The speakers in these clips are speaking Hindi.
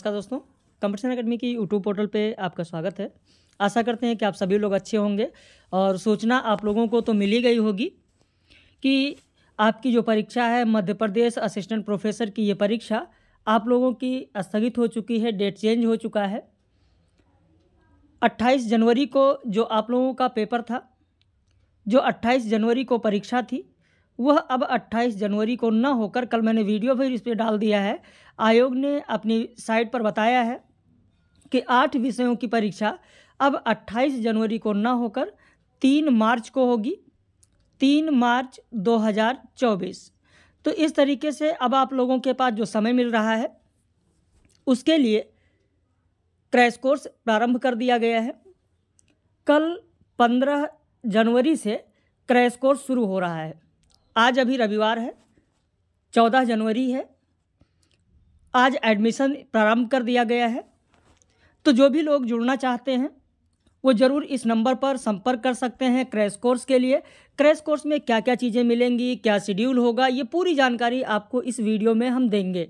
नमस्कार दोस्तों कंपटीशन अकेडमी की यूट्यूब पोर्टल पे आपका स्वागत है आशा करते हैं कि आप सभी लोग अच्छे होंगे और सूचना आप लोगों को तो मिली गई होगी कि आपकी जो परीक्षा है मध्य प्रदेश असिस्टेंट प्रोफेसर की ये परीक्षा आप लोगों की स्थगित हो चुकी है डेट चेंज हो चुका है 28 जनवरी को जो आप लोगों का पेपर था जो 28 जनवरी को परीक्षा थी वह अब 28 जनवरी को न होकर कल मैंने वीडियो भी इस पर डाल दिया है आयोग ने अपनी साइट पर बताया है कि आठ विषयों की परीक्षा अब 28 जनवरी को न होकर तीन मार्च को होगी तीन मार्च 2024 तो इस तरीके से अब आप लोगों के पास जो समय मिल रहा है उसके लिए क्रैश कोर्स प्रारंभ कर दिया गया है कल 15 जनवरी से क्रैश कोर्स शुरू हो रहा है आज अभी रविवार है चौदह जनवरी है आज एडमिशन प्रारंभ कर दिया गया है तो जो भी लोग जुड़ना चाहते हैं वो ज़रूर इस नंबर पर संपर्क कर सकते हैं क्रैश कोर्स के लिए क्रैश कोर्स में क्या क्या चीज़ें मिलेंगी क्या शेड्यूल होगा ये पूरी जानकारी आपको इस वीडियो में हम देंगे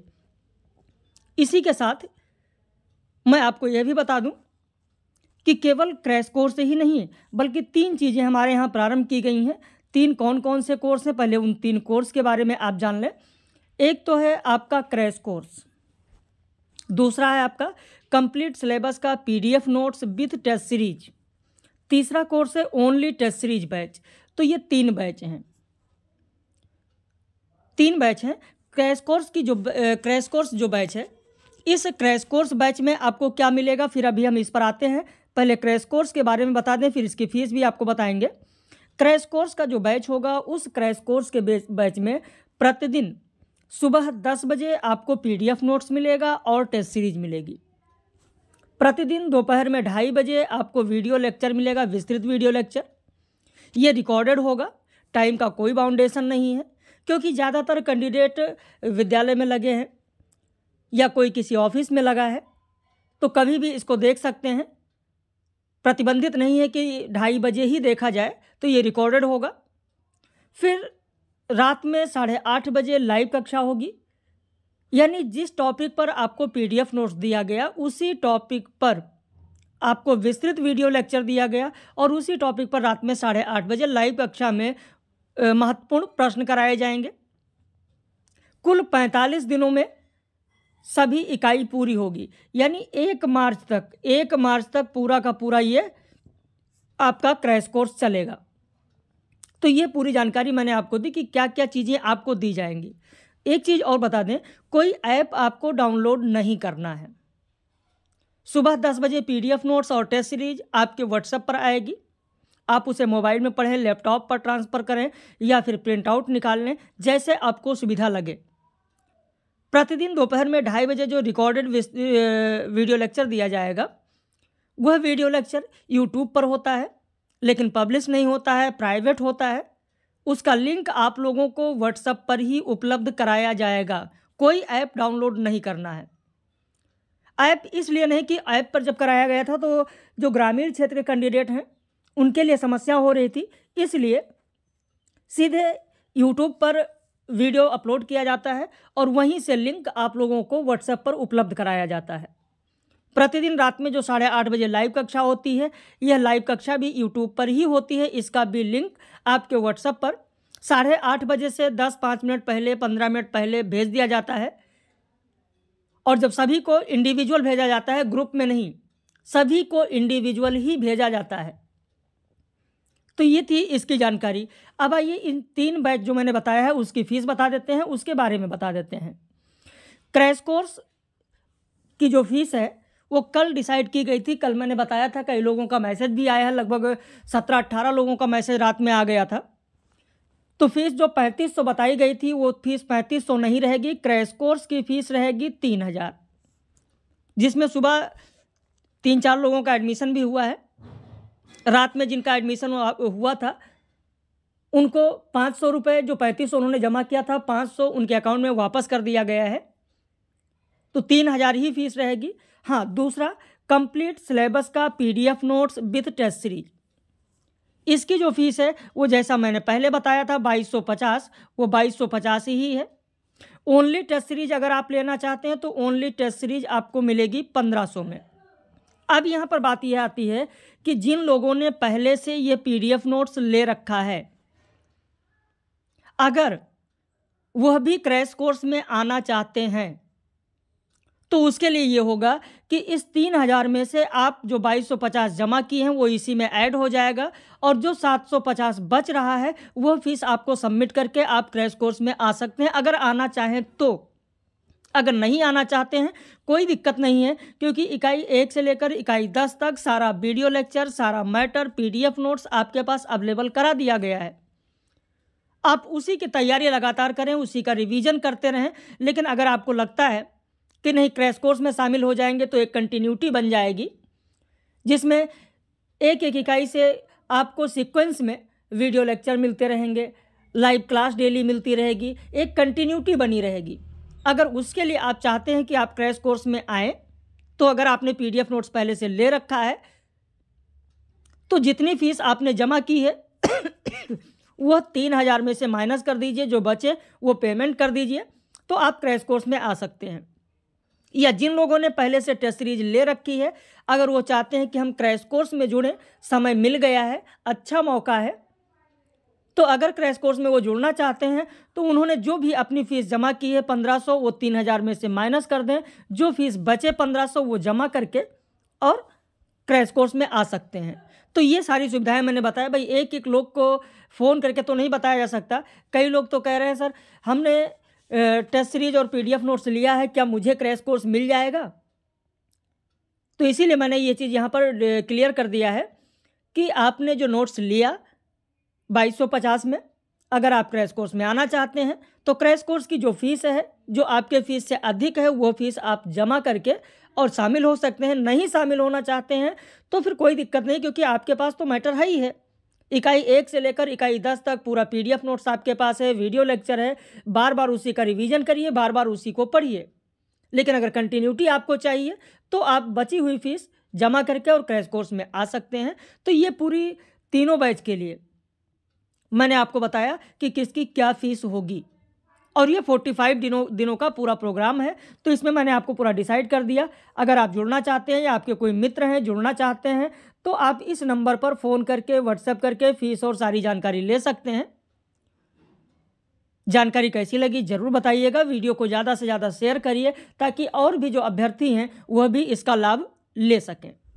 इसी के साथ मैं आपको यह भी बता दूं कि केवल क्रैश कोर्स ही नहीं बल्कि तीन चीज़ें हमारे यहाँ प्रारंभ की गई हैं तीन कौन कौन से कोर्स हैं पहले उन तीन कोर्स के बारे में आप जान लें एक तो है आपका क्रैश कोर्स दूसरा है आपका कंप्लीट सिलेबस का PDF notes with test series तीसरा कोर्स है ओनली टेस्ट सीरीज बैच तो ये तीन बैच हैं तीन बैच हैं क्रैश कोर्स की जो क्रैश कोर्स जो बैच है इस क्रैश कोर्स बैच में आपको क्या मिलेगा फिर अभी हम इस पर आते हैं पहले क्रैश कोर्स के बारे में बता दें फिर इसकी फ़ीस भी आपको बताएंगे क्रैश कोर्स का जो बैच होगा उस क्रैश कोर्स के बैच में प्रतिदिन सुबह दस बजे आपको पीडीएफ नोट्स मिलेगा और टेस्ट सीरीज मिलेगी प्रतिदिन दोपहर में ढाई बजे आपको वीडियो लेक्चर मिलेगा विस्तृत वीडियो लेक्चर ये रिकॉर्डेड होगा टाइम का कोई बाउंडेशन नहीं है क्योंकि ज़्यादातर कैंडिडेट विद्यालय में लगे हैं या कोई किसी ऑफिस में लगा है तो कभी भी इसको देख सकते हैं प्रतिबंधित नहीं है कि ढाई बजे ही देखा जाए तो ये रिकॉर्डेड होगा फिर रात में साढ़े आठ बजे लाइव कक्षा होगी यानी जिस टॉपिक पर आपको पीडीएफ नोट्स दिया गया उसी टॉपिक पर आपको विस्तृत वीडियो लेक्चर दिया गया और उसी टॉपिक पर रात में साढ़े आठ बजे लाइव कक्षा में महत्वपूर्ण प्रश्न कराए जाएंगे कुल पैंतालीस दिनों में सभी इकाई पूरी होगी यानी एक मार्च तक एक मार्च तक पूरा का पूरा ये आपका क्रैश कोर्स चलेगा तो ये पूरी जानकारी मैंने आपको दी कि क्या क्या चीज़ें आपको दी जाएंगी एक चीज़ और बता दें कोई ऐप आपको डाउनलोड नहीं करना है सुबह दस बजे पीडीएफ नोट्स और टेस्ट सीरीज आपके व्हाट्सएप पर आएगी आप उसे मोबाइल में पढ़ें लैपटॉप पर ट्रांसफ़र करें या फिर प्रिंट आउट निकाल लें जैसे आपको सुविधा लगे प्रतिदिन दोपहर में ढाई बजे जो रिकॉर्डेड वीडियो लेक्चर दिया जाएगा वह वीडियो लेक्चर यूट्यूब पर होता है लेकिन पब्लिश नहीं होता है प्राइवेट होता है उसका लिंक आप लोगों को व्हाट्सएप पर ही उपलब्ध कराया जाएगा कोई ऐप डाउनलोड नहीं करना है ऐप इसलिए नहीं कि ऐप पर जब कराया गया था तो जो ग्रामीण क्षेत्र के कैंडिडेट हैं उनके लिए समस्या हो रही थी इसलिए सीधे यूट्यूब पर वीडियो अपलोड किया जाता है और वहीं से लिंक आप लोगों को व्हाट्सएप पर उपलब्ध कराया जाता है प्रतिदिन रात में जो साढ़े आठ बजे लाइव कक्षा होती है यह लाइव कक्षा भी यूट्यूब पर ही होती है इसका भी लिंक आपके व्हाट्सएप पर साढ़े आठ बजे से दस पाँच मिनट पहले पंद्रह मिनट पहले भेज दिया जाता है और जब सभी को इंडिविजुअल भेजा जाता है ग्रुप में नहीं सभी को इंडिविजुअल ही भेजा जाता है तो ये थी इसकी जानकारी अब आइए इन तीन बैच जो मैंने बताया है उसकी फ़ीस बता देते हैं उसके बारे में बता देते हैं क्रैश कोर्स की जो फीस है वो कल डिसाइड की गई थी कल मैंने बताया था कई लोगों का मैसेज भी आया है लगभग सत्रह अट्ठारह लोगों का मैसेज रात में आ गया था तो फीस जो पैंतीस सौ बताई गई थी वो फीस पैंतीस सौ नहीं रहेगी क्रैश कोर्स की फ़ीस रहेगी तीन हज़ार जिसमें सुबह तीन चार लोगों का एडमिशन भी हुआ है रात में जिनका एडमिशन हुआ था उनको पाँच सौ रुपये जो पैंतीस उन्होंने जमा किया था पाँच सौ उनके अकाउंट में वापस कर दिया गया है तो तीन हज़ार ही फीस रहेगी हाँ दूसरा कंप्लीट सिलेबस का PDF notes with test series इसकी जो फीस है वो जैसा मैंने पहले बताया था बाईस सौ पचास वो बाईस सौ पचास ही है ओनली टेस्ट सीरीज अगर आप लेना चाहते हैं तो ओनली टेस्ट सीरीज आपको मिलेगी पंद्रह में अब यहाँ पर बात यह आती है कि जिन लोगों ने पहले से ये पीडीएफ नोट्स ले रखा है अगर वह भी क्रैश कोर्स में आना चाहते हैं तो उसके लिए ये होगा कि इस तीन हज़ार में से आप जो बाईस सौ पचास जमा किए हैं वो इसी में ऐड हो जाएगा और जो सात सौ पचास बच रहा है वह फीस आपको सबमिट करके आप क्रैश कोर्स में आ सकते हैं अगर आना चाहें तो अगर नहीं आना चाहते हैं कोई दिक्कत नहीं है क्योंकि इकाई एक से लेकर इकाई दस तक सारा वीडियो लेक्चर सारा मैटर पीडीएफ नोट्स आपके पास अवेलेबल करा दिया गया है आप उसी की तैयारी लगातार करें उसी का रिवीजन करते रहें लेकिन अगर आपको लगता है कि नहीं क्रैश कोर्स में शामिल हो जाएंगे तो एक कंटिन्यूटी बन जाएगी जिसमें एक एक इकाई से आपको सिक्वेंस में वीडियो लेक्चर मिलते रहेंगे लाइव क्लास डेली मिलती रहेगी एक कंटिन्यूटी बनी रहेगी अगर उसके लिए आप चाहते हैं कि आप क्रैश कोर्स में आए तो अगर आपने पीडीएफ नोट्स पहले से ले रखा है तो जितनी फीस आपने जमा की है वह तीन हज़ार में से माइनस कर दीजिए जो बचे वो पेमेंट कर दीजिए तो आप क्रैश कोर्स में आ सकते हैं या जिन लोगों ने पहले से टेस्ट सीरीज ले रखी है अगर वो चाहते हैं कि हम क्रैश कोर्स में जुड़ें समय मिल गया है अच्छा मौका है तो अगर क्रैश कोर्स में वो जुड़ना चाहते हैं तो उन्होंने जो भी अपनी फ़ीस जमा की है पंद्रह सौ वो तीन हज़ार में से माइनस कर दें जो फ़ीस बचे पंद्रह सौ वो जमा करके और क्रैश कोर्स में आ सकते हैं तो ये सारी सुविधाएं मैंने बताया भाई एक एक लोग को फ़ोन करके तो नहीं बताया जा सकता कई लोग तो कह रहे हैं सर हमने टेस्ट सीरीज और पीडीएफ नोट्स लिया है क्या मुझे क्रैश कोर्स मिल जाएगा तो इसीलिए मैंने ये चीज़ यहाँ पर क्लियर कर दिया है कि आपने जो नोट्स लिया 2250 में अगर आप क्रैश कोर्स में आना चाहते हैं तो क्रैश कोर्स की जो फीस है जो आपके फीस से अधिक है वो फीस आप जमा करके और शामिल हो सकते हैं नहीं शामिल होना चाहते हैं तो फिर कोई दिक्कत नहीं क्योंकि आपके पास तो मैटर है ही है इकाई एक से लेकर इकाई दस तक पूरा पीडीएफ नोट्स आपके पास है वीडियो लेक्चर है बार बार उसी का रिवीजन करिए बार बार उसी को पढ़िए लेकिन अगर कंटिन्यूटी आपको चाहिए तो आप बची हुई फीस जमा करके और क्रैश कोर्स में आ सकते हैं तो ये पूरी तीनों बैच के लिए मैंने आपको बताया कि किसकी क्या फीस होगी और ये 45 दिनों दिनों का पूरा प्रोग्राम है तो इसमें मैंने आपको पूरा डिसाइड कर दिया अगर आप जुड़ना चाहते हैं या आपके कोई मित्र हैं जुड़ना चाहते हैं तो आप इस नंबर पर फ़ोन करके व्हाट्सएप करके फ़ीस और सारी जानकारी ले सकते हैं जानकारी कैसी लगी ज़रूर बताइएगा वीडियो को ज़्यादा से ज़्यादा शेयर करिए ताकि और भी जो अभ्यर्थी हैं वह भी इसका लाभ ले सकें